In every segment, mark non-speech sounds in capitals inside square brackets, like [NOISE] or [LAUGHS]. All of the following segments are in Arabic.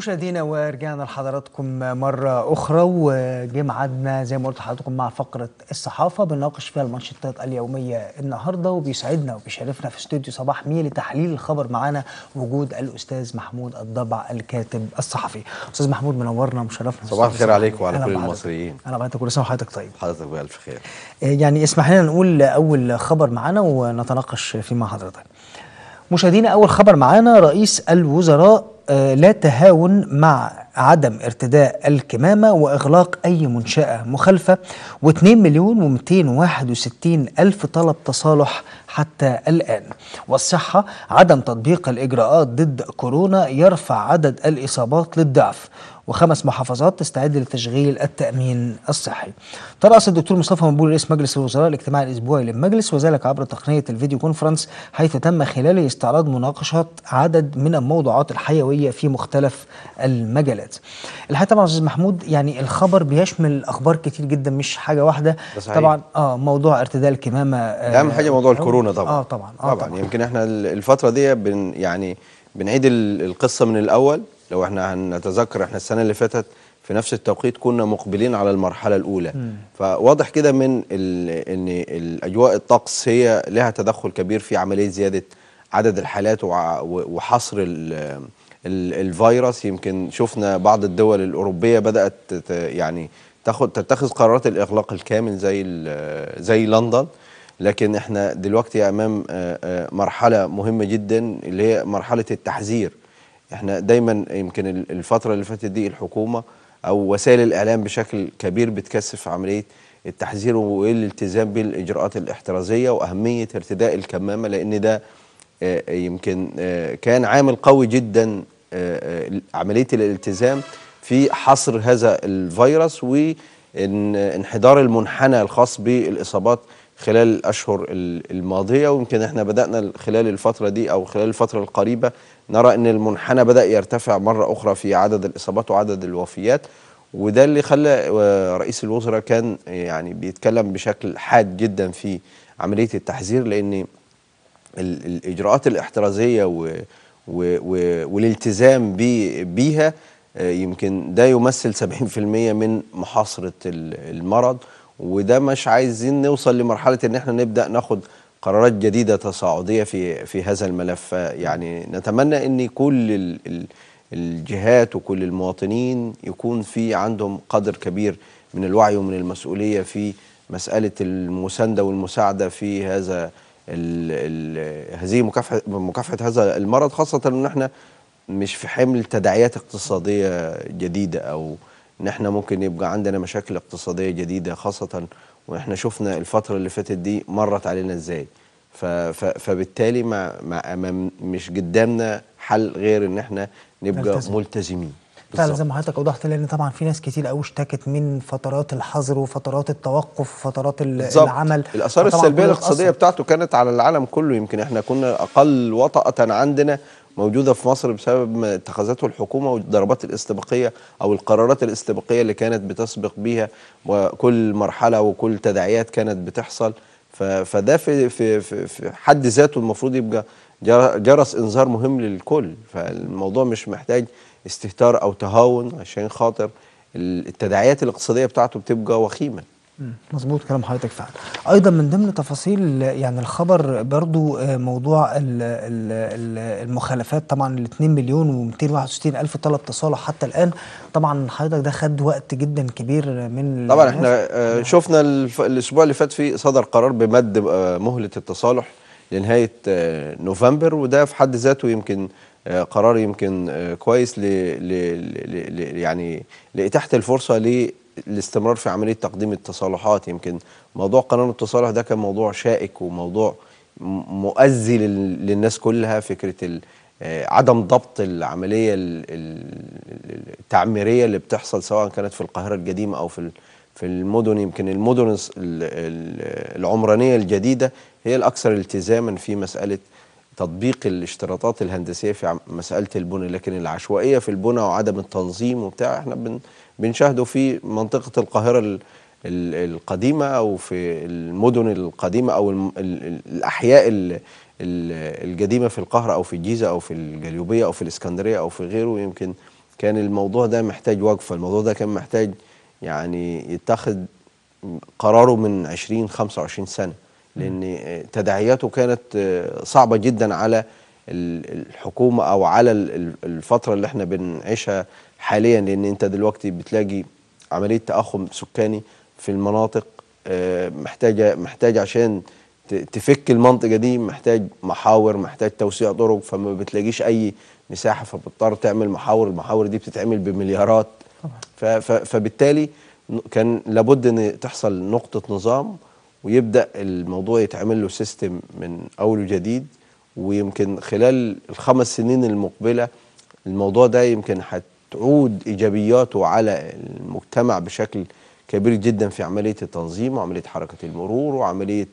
مشاهدينا ورجعنا لحضراتكم مرة أخرى وجه زي ما قلت لحضراتكم مع فقرة الصحافة بنناقش فيها المنشطات اليومية النهاردة وبيسعدنا وبيشرفنا في استوديو صباح مية لتحليل الخبر معانا وجود الأستاذ محمود الضبع الكاتب الصحفي. أستاذ محمود منورنا ومشرفنا صباح الخير عليك وعلى كل المصريين. أنا بعد كل سنة وحضرتك طيب. حضرتك بألف خير. آه، يعني اسمح لنا نقول أول خبر معانا ونتناقش فيه مع حضرتك. مشاهدينا أول خبر معانا رئيس الوزراء آه، لا تهاون مع عدم ارتداء الكمامة وإغلاق أي منشأة مخالفة و2 مليون و261 ألف طلب تصالح حتى الآن والصحة عدم تطبيق الإجراءات ضد كورونا يرفع عدد الإصابات للضعف وخمس محافظات تستعد لتشغيل التأمين الصحي. ترأس الدكتور مصطفى مبول رئيس مجلس الوزراء الاجتماع الأسبوعي للمجلس وذلك عبر تقنية الفيديو كونفرنس حيث تم خلاله استعراض مناقشة عدد من الموضوعات الحيوية في مختلف المجالات. الحقيقة طبعا أستاذ محمود يعني الخبر بيشمل أخبار كتير جدا مش حاجة واحدة. طبعا اه موضوع ارتداء الكمامة آه أهم حاجة موضوع الكورونا طبعا. اه طبعا اه طبعا, طبعًا. يمكن احنا الفترة دي بن يعني بنعيد القصة من الأول لو احنا هنتذكر احنا السنه اللي فاتت في نفس التوقيت كنا مقبلين على المرحله الاولى م. فواضح كده من ان الاجواء الطقس هي لها تدخل كبير في عمليه زياده عدد الحالات وحصر الـ الفيروس يمكن شفنا بعض الدول الاوروبيه بدات يعني تاخد تتخذ قرارات الاغلاق الكامل زي زي لندن لكن احنا دلوقتي امام مرحله مهمه جدا اللي هي مرحله التحذير احنا دايما يمكن الفتره اللي فاتت دي الحكومه او وسائل الاعلام بشكل كبير بتكثف عمليه التحذير والالتزام بالاجراءات الاحترازيه واهميه ارتداء الكمامه لان ده آه، يمكن آه، كان عامل قوي جدا آه، عمليه الالتزام في حصر هذا الفيروس وانحدار المنحنى الخاص بالاصابات خلال الاشهر الماضيه ويمكن احنا بدانا خلال الفتره دي او خلال الفتره القريبه نرى ان المنحنى بدا يرتفع مره اخرى في عدد الاصابات وعدد الوفيات وده اللي خلى آه، رئيس الوزراء كان يعني بيتكلم بشكل حاد جدا في عمليه التحذير لان الاجراءات الاحترازيه و و و والالتزام بي بيها آه، يمكن ده يمثل 70% من محاصره المرض وده مش عايزين نوصل لمرحله ان احنا نبدا ناخد قرارات جديدة تصاعدية في في هذا الملف آه، يعني نتمنى أن كل الجهات وكل المواطنين يكون في عندهم قدر كبير من الوعي ومن المسؤولية في مسألة المساندة والمساعدة في هذا هذه مكافحة مكافحة هذا المرض خاصة أن احنا مش في حمل تداعيات اقتصادية جديدة أو ان احنا ممكن يبقى عندنا مشاكل اقتصادية جديدة خاصة واحنا شفنا الفتره اللي فاتت دي مرت علينا ازاي فبالتالي ما, ما مش قدامنا حل غير ان احنا نبقى ملتزم. ملتزمين فعلا زي ما حضرتك اوضحت لان طبعا في ناس كتير قوي اشتكت من فترات الحظر وفترات التوقف وفترات العمل الاثار السلبيه الاقتصاديه بتاعته كانت على العالم كله يمكن احنا كنا اقل وطأة عندنا موجوده في مصر بسبب ما اتخذته الحكومه والضربات الاستباقيه او القرارات الاستباقيه اللي كانت بتسبق بيها وكل مرحله وكل تداعيات كانت بتحصل فده في في في حد ذاته المفروض يبقى جرس انذار مهم للكل فالموضوع مش محتاج استهتار او تهاون عشان خاطر التداعيات الاقتصاديه بتاعته بتبقى وخيمه مظبوط كلام حضرتك فعلا ايضا من ضمن تفاصيل يعني الخبر برضو آه، موضوع المخالفات طبعا ال 2 مليون و261 الف طلب تصالح حتى الان طبعا حضرتك ده خد وقت جدا كبير من طبعا احنا آه، نعم. شفنا الاسبوع اللي فات في صدر قرار بمد آه، مهله التصالح لنهايه نوفمبر وده في حد ذاته يمكن قرار يمكن كويس ل يعني لاتاحه الفرصه الاستمرار في عمليه تقديم التصالحات يمكن موضوع قانون التصالح ده كان موضوع شائك وموضوع مؤذي للناس كلها فكره آه، عدم ضبط العمليه التعميريه اللي بتحصل سواء كانت في القاهره القديمه او في في المدن يمكن المدن العمرانيه الجديده هي الاكثر التزاما في مساله تطبيق الاشتراطات الهندسيه في مساله البنى لكن العشوائيه في البنى وعدم التنظيم وبتاع احنا بن بنشاهده في منطقة القاهرة القديمة أو في المدن القديمة أو الأحياء القديمة في القاهرة أو في الجيزة أو في الجليوبية أو في الإسكندرية أو في غيره يمكن كان الموضوع ده محتاج وقفة الموضوع ده كان محتاج يعني يتخذ قراره من 20 25 سنة لأن تداعياته كانت آه، صعبة جدا على الحكومة أو على الفترة اللي احنا بنعيشها حاليا لان انت دلوقتي بتلاقي عمليه تاخم سكاني في المناطق آه، محتاجه محتاج عشان تفك المنطقه دي محتاج محاور محتاج توسيع طرق فما بتلاقيش اي مساحه فبتضطر تعمل محاور المحاور دي بتتعمل بمليارات فبالتالي كان لابد ان تحصل نقطه نظام ويبدا الموضوع يتعمل له سيستم من اول وجديد ويمكن خلال الخمس سنين المقبله الموضوع ده يمكن حت تعود إيجابياته على المجتمع بشكل كبير جدا في عملية التنظيم وعملية حركة المرور وعملية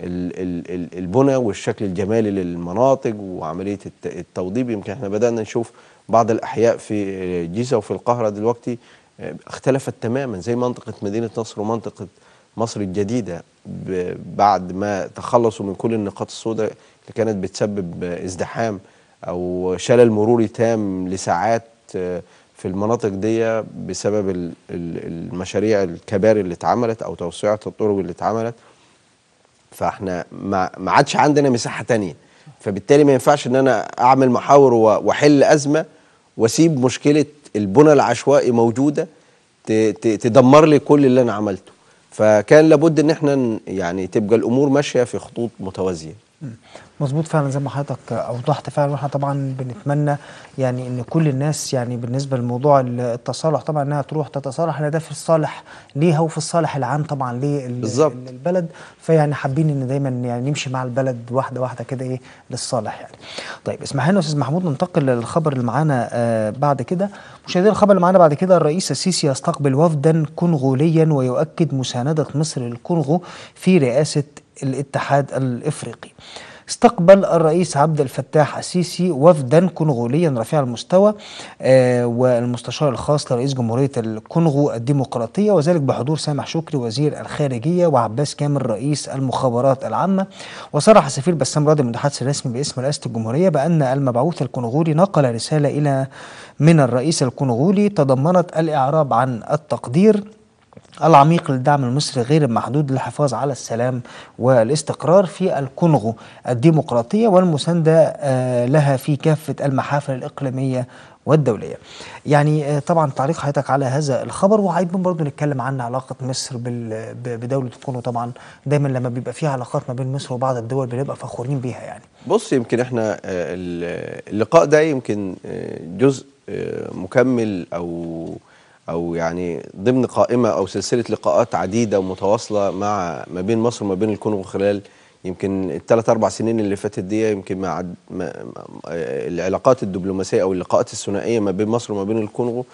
البنى والشكل الجمالي للمناطق وعملية التوضيب يمكن احنا بدأنا نشوف بعض الأحياء في جيزة وفي القاهرة دلوقتي آه، اختلفت تماما زي منطقة مدينة نصر ومنطقة مصر الجديدة بعد ما تخلصوا من كل النقاط السوداء اللي كانت بتسبب ازدحام أو شلل مروري تام لساعات في المناطق دي بسبب المشاريع الكباري اللي اتعملت او توسعة الطرق اللي اتعملت فاحنا ما عادش عندنا مساحة تانية فبالتالي ما ينفعش ان انا اعمل محاور واحل ازمة واسيب مشكلة البنى العشوائي موجودة تدمر لي كل اللي انا عملته فكان لابد ان احنا يعني تبقى الامور ماشية في خطوط متوازية مظبوط فعلا زي ما حضرتك اوضحت فعلا احنا طبعا بنتمنى يعني ان كل الناس يعني بالنسبه لموضوع التصالح طبعا انها تروح تتصالح لان ده في الصالح ليها وفي الصالح العام طبعا للبلد فيعني حابين ان دايما يعني نمشي مع البلد واحده واحده كده ايه للصالح يعني. طيب اسمح لنا يا استاذ محمود ننتقل للخبر اللي معانا آه بعد كده مشاهدينا الخبر اللي معانا بعد كده الرئيس السيسي يستقبل وفدا كونغوليا ويؤكد مساندة مصر للكونغو في رئاسة الاتحاد الإفريقي استقبل الرئيس عبد الفتاح السيسي وفدا كونغوليا رفيع المستوى آه، والمستشار الخاص لرئيس جمهورية الكونغو الديمقراطية وذلك بحضور سامح شكري وزير الخارجية وعباس كامل رئيس المخابرات العامة وصرح السفير بسام راضي من الحدث الرسمي باسم رئاسة الجمهورية بأن المبعوث الكونغولي نقل رسالة إلى من الرئيس الكونغولي تضمنت الإعراب عن التقدير العميق للدعم المصري غير المحدود للحفاظ على السلام والاستقرار في الكونغو الديمقراطية والمساندة آه، لها في كافة المحافل الإقليمية والدولية يعني آه، طبعا تعليق حضرتك على هذا الخبر وعايزين برضه نتكلم عن علاقة مصر بدولة الكونغو طبعا دايما لما بيبقى في علاقات ما بين مصر وبعض الدول بنبقى فخورين بيها يعني بص يمكن احنا آه، اللقاء ده يمكن جزء مكمل أو او يعني ضمن قائمه او سلسله لقاءات عديده ومتواصله مع ما بين مصر وما بين الكونغو خلال يمكن الثلاث اربع سنين اللي فاتت دي يمكن مع عد... ما... العلاقات الدبلوماسيه او اللقاءات الثنائيه ما بين مصر وما بين الكونغو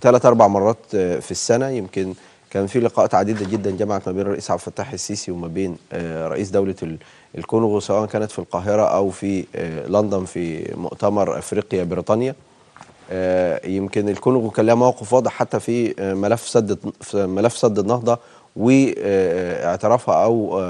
ثلاث اربع مرات آه، في السنه يمكن كان في لقاءات عديده جدا جمعت ما بين الرئيس عبد الفتاح السيسي وما بين آه، رئيس دوله الكونغو سواء كانت في القاهره او في آه، لندن في مؤتمر افريقيا بريطانيا آه، يمكن الكونغو كان لها موقف واضح حتى في آه، ملف سد ملف سد النهضه واعترافها آه، او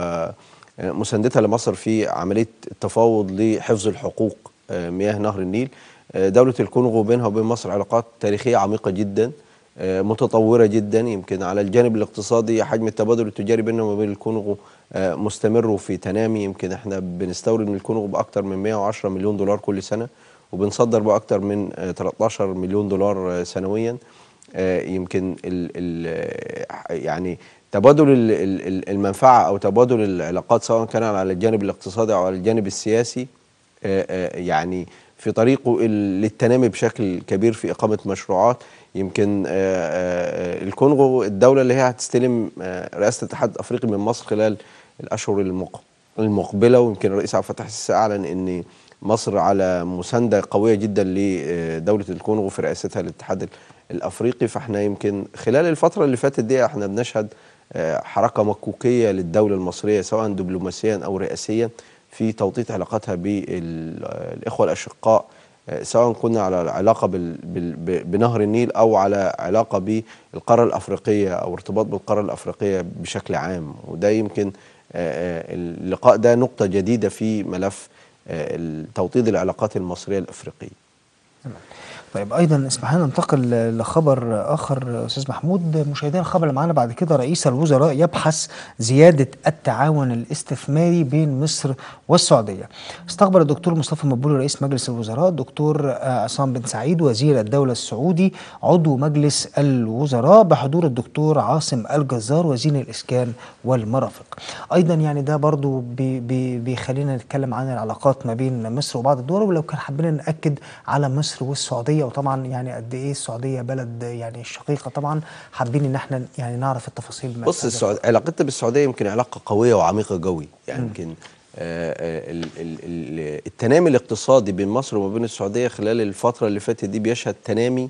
مساندتها لمصر في عمليه التفاوض لحفظ الحقوق مياه نهر النيل دوله الكونغو بينها وبين مصر علاقات تاريخيه عميقه جدا متطوره جدا يمكن على الجانب الاقتصادي حجم التبادل التجاري بيننا وبين الكونغو مستمر وفي تنامي يمكن احنا بنستورد من الكونغو باكثر من 110 مليون دولار كل سنه وبنصدر بقى اكتر من 13 آه، مليون دولار آه، سنويا آه، يمكن الـ الـ يعني تبادل المنفعه او تبادل العلاقات سواء كان على الجانب الاقتصادي او على الجانب السياسي يعني في طريقه للتنامي بشكل كبير في اقامه مشروعات يمكن الكونغو الدوله اللي هي هتستلم رئاسه الاتحاد الافريقي من مصر خلال الاشهر المقبله ويمكن الرئيس عبد الفتاح السيسي اعلن ان مصر على مساندة قوية جدا لدولة الكونغو في رئاستها الاتحاد الأفريقي فاحنا يمكن خلال الفترة اللي فاتت دي احنا بنشهد آه، حركة مكوكية للدولة المصرية سواء دبلوماسيا أو رئاسيا في توطيد علاقتها بالإخوة الأشقاء آه، سواء كنا على علاقة بنهر النيل أو على علاقة بالقارة الأفريقية أو ارتباط بالقارة الأفريقية بشكل عام وده يمكن آه، اللقاء ده نقطة جديدة في ملف آه، توطيد العلاقات المصريه الافريقيه طيب ايضا اسمح لنا ننتقل لخبر اخر استاذ محمود مشاهدينا الخبر اللي معانا بعد كده رئيس الوزراء يبحث زياده التعاون الاستثماري بين مصر والسعوديه استقبل الدكتور مصطفى مقبول رئيس مجلس الوزراء الدكتور آه، عصام بن سعيد وزير الدوله السعودي عضو مجلس الوزراء بحضور الدكتور عاصم الجزار وزير الاسكان والمرافق ايضا يعني ده برضو بي بي بيخلينا نتكلم عن العلاقات ما بين مصر وبعض الدول ولو كان حبينا ناكد على مصر والسعوديه السعوديه وطبعا يعني قد ايه السعوديه بلد يعني شقيقه طبعا حابين ان احنا يعني نعرف التفاصيل بص السعوديه علاقتنا بالسعوديه يمكن علاقه قويه وعميقه قوي يعني يمكن آه، آه، التنامي الاقتصادي بين مصر وما بين السعوديه خلال الفتره اللي فاتت دي بيشهد تنامي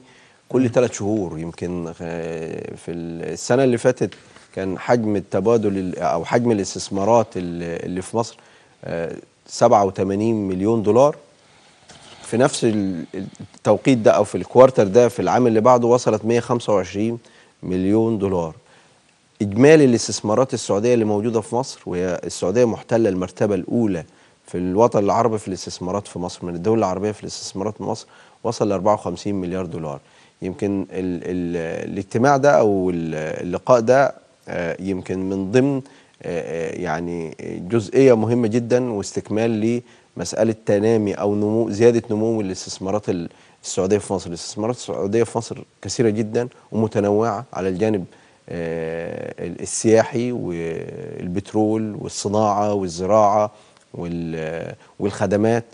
كل ثلاث شهور يمكن آه، في السنه اللي فاتت كان حجم التبادل او حجم الاستثمارات اللي في مصر 87 مليون دولار في نفس التوقيت ده او في الكوارتر ده في العام اللي بعده وصلت 125 مليون دولار اجمالي الاستثمارات السعوديه اللي موجوده في مصر وهي السعوديه محتله المرتبه الاولى في الوطن العربي في الاستثمارات في مصر من الدول العربيه في الاستثمارات في مصر وصل ل 54 مليار دولار يمكن الـ الـ الاجتماع ده او اللقاء ده آه، يمكن من ضمن آه، آه، يعني جزئيه مهمه جدا واستكمال مساله تنامي او نمو زياده نمو الاستثمارات السعوديه في مصر، الاستثمارات السعوديه في مصر كثيره جدا ومتنوعه على الجانب آه، السياحي والبترول والصناعه والزراعه والخدمات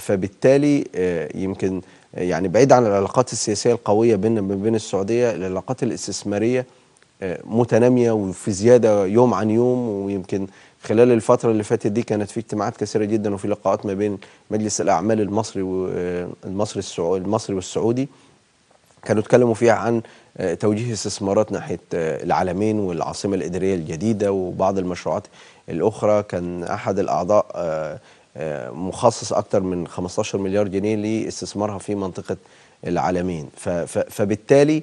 فبالتالي آه، يمكن يعني بعيد عن العلاقات السياسيه القويه بيننا بين السعوديه العلاقات الاستثماريه آه، متناميه وفي زياده يوم عن يوم ويمكن خلال الفترة اللي فاتت دي كانت في اجتماعات كثيرة جدا وفي لقاءات ما بين مجلس الأعمال المصري والمصري السعودي المصري والسعودي كانوا اتكلموا فيها عن آه، توجيه استثمارات ناحية آه، العالمين والعاصمة الإدارية الجديدة وبعض المشروعات الأخرى كان أحد الأعضاء آه، مخصص أكثر من 15 مليار جنيه لاستثمارها في منطقة العالمين فبالتالي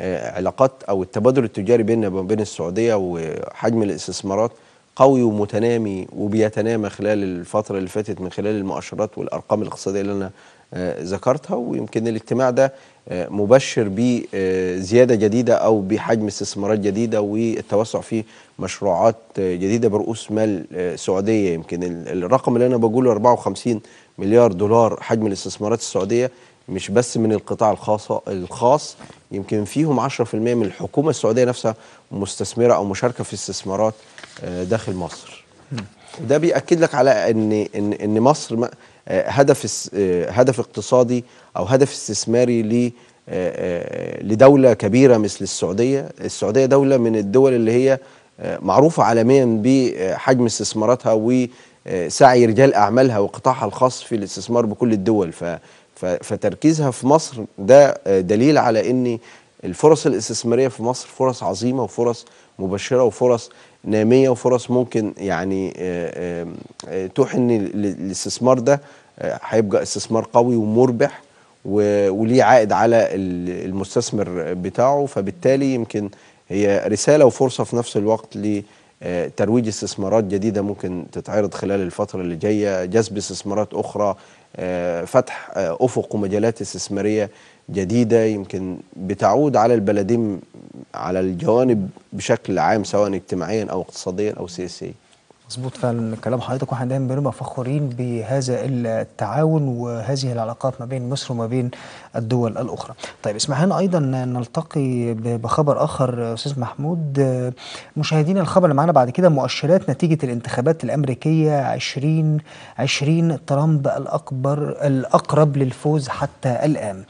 علاقات أو التبادل التجاري بيننا وبين السعودية وحجم الاستثمارات قوي ومتنامي وبيتنامى خلال الفترة اللي فاتت من خلال المؤشرات والأرقام الاقتصادية اللي أنا آه، ذكرتها ويمكن الاجتماع ده آه، مبشر بزيادة جديدة أو بحجم استثمارات جديدة والتوسع في مشروعات آه، جديدة برؤوس مال سعودية يمكن الرقم اللي أنا بقوله 54 مليار دولار حجم الاستثمارات السعودية مش بس من القطاع الخاص الخاص يمكن فيهم 10% من الحكومه السعوديه نفسها مستثمره او مشاركه في استثمارات آه، داخل مصر. ده بيأكد لك على ان ان ان مصر آه، هدف آه، هدف اقتصادي او هدف استثماري ل لدولة كبيرة مثل السعودية السعودية دولة من الدول اللي هي معروفة عالميا بحجم استثماراتها وسعي رجال أعمالها وقطاعها الخاص في الاستثمار بكل الدول ف فتركيزها في مصر ده دليل على ان الفرص الاستثماريه في مصر فرص عظيمه وفرص مبشره وفرص ناميه وفرص ممكن يعني آه، آه، آه، توحي ان الاستثمار ده هيبقى استثمار قوي ومربح وليه عائد على المستثمر بتاعه فبالتالي يمكن هي رساله وفرصه في نفس الوقت ل ترويج استثمارات جديده ممكن تتعرض خلال الفتره اللي جايه جذب استثمارات اخرى آه، فتح آه، أفق ومجالات استثمارية جديدة يمكن بتعود على البلدين على الجوانب بشكل عام سواء اجتماعيا أو اقتصاديا أو سياسيا مظبوط فعلا كلام حضرتك واحنا دايما بنبقى فخورين بهذا التعاون وهذه العلاقات ما بين مصر وما بين الدول الاخرى. طيب اسمح لنا ايضا نلتقي بخبر اخر استاذ محمود مشاهدينا الخبر اللي معانا بعد كده مؤشرات نتيجه الانتخابات الامريكيه 2020 ترامب الاكبر الاقرب للفوز حتى الان.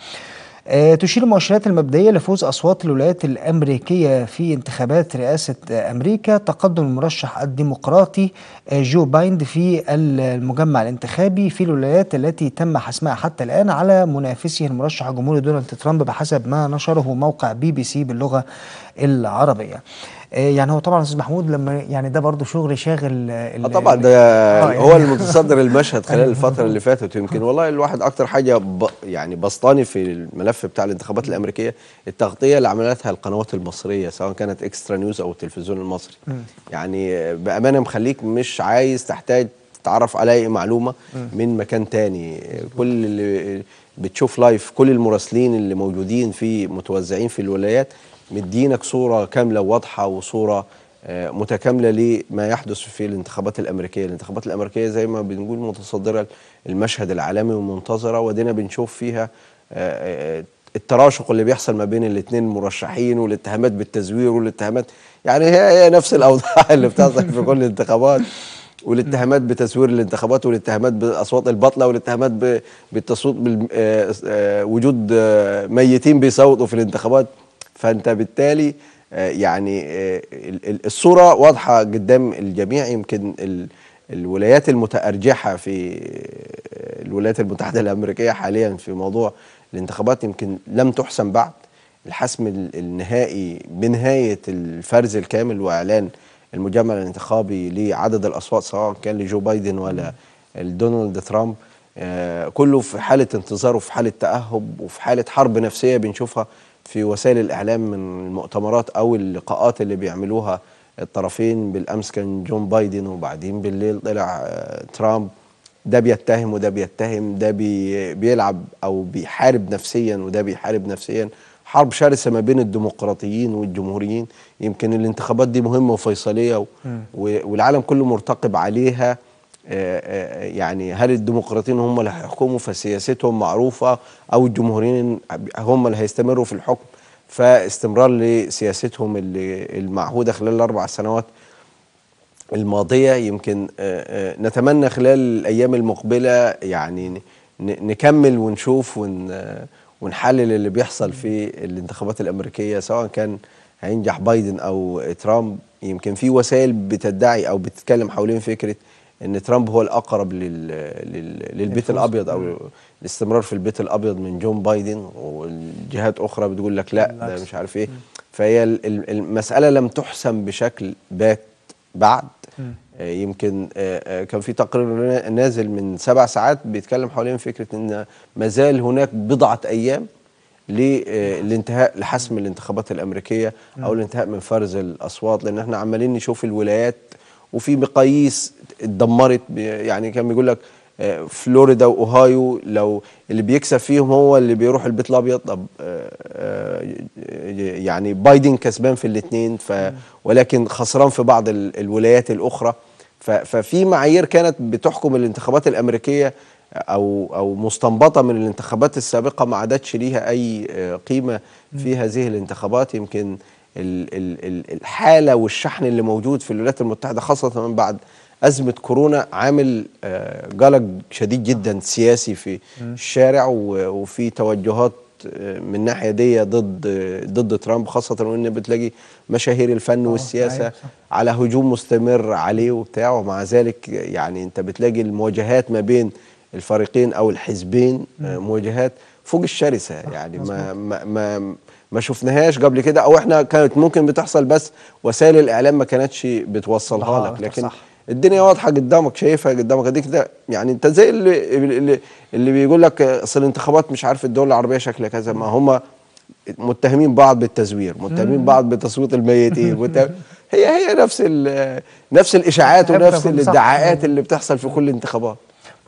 آه، تشير المؤشرات المبدئية لفوز أصوات الولايات الأمريكية في انتخابات رئاسة أمريكا تقدم المرشح الديمقراطي آه، جو بايند في المجمع الانتخابي في الولايات التي تم حسمها حتى الآن على منافسه المرشح الجمهوري دونالد ترامب بحسب ما نشره موقع بي بي سي باللغة العربية. آه، يعني هو طبعا استاذ محمود لما يعني ده برضه شغل شاغل اه طبعا ده آه، يعني هو [LAUGHS] المتصدر المشهد خلال أيوه. الفتره اللي فاتت يمكن والله الواحد اكتر حاجه يعني بسطاني في الملف بتاع الانتخابات الامريكيه التغطيه اللي عملتها القنوات المصريه سواء كانت اكسترا نيوز او التلفزيون المصري يعني بامانه مخليك مش عايز تحتاج تتعرف على اي معلومه من مكان تاني كل اللي بتشوف لايف كل المراسلين اللي موجودين في متوزعين في الولايات مدينك صورة كاملة وواضحة وصورة آه، متكاملة لما يحدث في الانتخابات الأمريكية الانتخابات الأمريكية زي ما بنقول متصدرة المشهد العالمي ومنتظرة ودينا بنشوف فيها آه، آه، التراشق اللي بيحصل ما بين الاثنين المرشحين والاتهامات بالتزوير والاتهامات يعني هي هي نفس الاوضاع [LAUGHS] اللي بتحصل في كل الانتخابات والاتهامات بتزوير الانتخابات والاتهامات بالاصوات الباطله والاتهامات بالتصويت بوجود ميتين بيصوتوا في الانتخابات فانت بالتالي آه، يعني آه، الصوره واضحه قدام الجميع يمكن الولايات المتارجحه في آه، الولايات المتحده الامريكيه حاليا في موضوع الانتخابات يمكن لم تحسم بعد الحسم النهائي بنهايه الفرز الكامل واعلان المجمل الانتخابي لعدد الاصوات سواء كان لجو بايدن ولا دونالد ترامب كله في حاله انتظار وفي حاله تاهب وفي حاله حرب نفسيه بنشوفها في وسائل الإعلام من المؤتمرات أو اللقاءات اللي بيعملوها الطرفين بالأمس كان جون بايدن وبعدين بالليل طلع آه، ترامب ده بيتهم وده بيتهم ده بي بيلعب أو بيحارب نفسيا وده بيحارب نفسيا حرب شرسة ما بين الديمقراطيين والجمهوريين يمكن الانتخابات دي مهمة وفيصلية والعالم كله مرتقب عليها آه، آه، يعني هل الديمقراطيين هم اللي هيحكموا فسياستهم معروفة أو الجمهوريين هم اللي هيستمروا في الحكم فاستمرار لسياستهم اللي المعهودة خلال الأربع سنوات الماضية يمكن آه، نتمنى خلال الأيام المقبلة يعني نكمل ونشوف ونحلل اللي بيحصل في الانتخابات الأمريكية سواء كان هينجح بايدن أو ترامب يمكن في وسائل بتدعي أو بتتكلم حوالين فكرة ان ترامب هو الاقرب لل... لل... للبيت الابيض او الاستمرار في البيت الابيض من جون بايدن والجهات اخرى بتقول لك لا ده مش عارف ايه فهي المساله لم تحسم بشكل بات بعد آه، يمكن آه، آه، كان في تقرير نازل من سبع ساعات بيتكلم حوالين فكره ان ما زال هناك بضعه ايام للانتهاء لحسم الانتخابات الامريكيه او الانتهاء من فرز الاصوات لان احنا عمالين نشوف الولايات وفي مقاييس اتدمرت يعني كان بيقول لك آه، فلوريدا واوهايو لو اللي بيكسب فيهم هو اللي بيروح البيت الابيض طب آه، آه، يعني بايدن كسبان في الاثنين ف ولكن خسران في بعض الولايات الاخرى ففي معايير كانت بتحكم الانتخابات الامريكيه او او مستنبطه من الانتخابات السابقه ما عادتش ليها اي قيمه في هذه الانتخابات يمكن الحاله والشحن اللي موجود في الولايات المتحده خاصه من بعد ازمه كورونا عامل جلج آه، شديد جدا سياسي في الشارع وفي توجهات آه، من الناحيه دي ضد آه، ضد ترامب خاصه وان بتلاقي مشاهير الفن والسياسه أيوة، على هجوم مستمر عليه وبتاع ومع ذلك يعني انت بتلاقي المواجهات ما بين الفريقين او الحزبين مواجهات فوق الشرسه يعني ما ما, ما ما شفناهاش قبل كده او احنا كانت ممكن بتحصل بس وسائل الاعلام ما كانتش بتوصلها آه لك لكن صح. الدنيا واضحه قدامك شايفها قدامك اديك ده يعني انت زي اللي اللي, اللي بيقول لك اصل الانتخابات مش عارف الدول العربيه شكلها كذا ما هم متهمين بعض بالتزوير متهمين بعض بتصويت الميتين [LAUGHS] هي هي نفس نفس الاشاعات ونفس الادعاءات اللي بتحصل في كل الانتخابات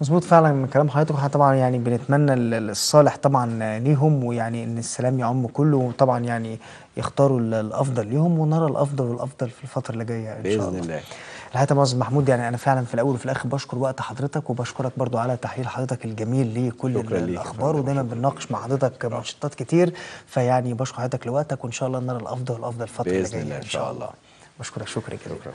مظبوط فعلا من كلام حضرتك احنا طبعا يعني بنتمنى الصالح طبعا ليهم ويعني ان السلام يعم كله وطبعا يعني يختاروا الافضل ليهم ونرى الافضل والافضل في الفتره اللي جايه ان شاء الله باذن الله الحقيقه معظم محمود يعني انا فعلا في الاول وفي الاخر بشكر وقت حضرتك وبشكرك برضو على تحليل حضرتك الجميل لكل الاخبار ودايما بنناقش مع حضرتك منشطات كتير فيعني بشكر حضرتك لوقتك وان شاء الله نرى الافضل والافضل الفتره اللي جايه ان شاء الله بشكرك شكرا جزيلا شكرا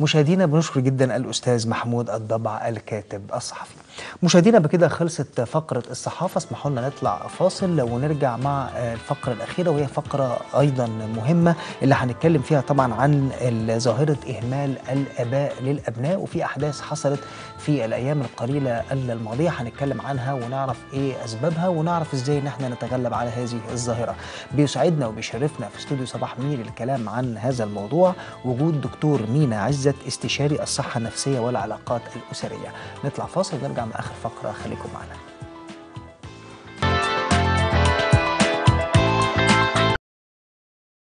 مشاهدينا بنشكر جدا الأستاذ محمود الضبع الكاتب الصحفي مشاهدينا بكده خلصت فقرة الصحافة اسمحوا لنا نطلع فاصل ونرجع مع الفقرة الأخيرة وهي فقرة أيضا مهمة اللي هنتكلم فيها طبعا عن ظاهرة إهمال الآباء للأبناء وفي أحداث حصلت في الأيام القليلة الماضية هنتكلم عنها ونعرف إيه أسبابها ونعرف إزاي إن احنا نتغلب على هذه الظاهرة بيسعدنا وبيشرفنا في استوديو صباح مير الكلام عن هذا الموضوع وجود دكتور مينا عزت استشاري الصحة النفسية والعلاقات الأسرية نطلع فاصل ونرجع مع نعم، اخر فقره خليكم معنا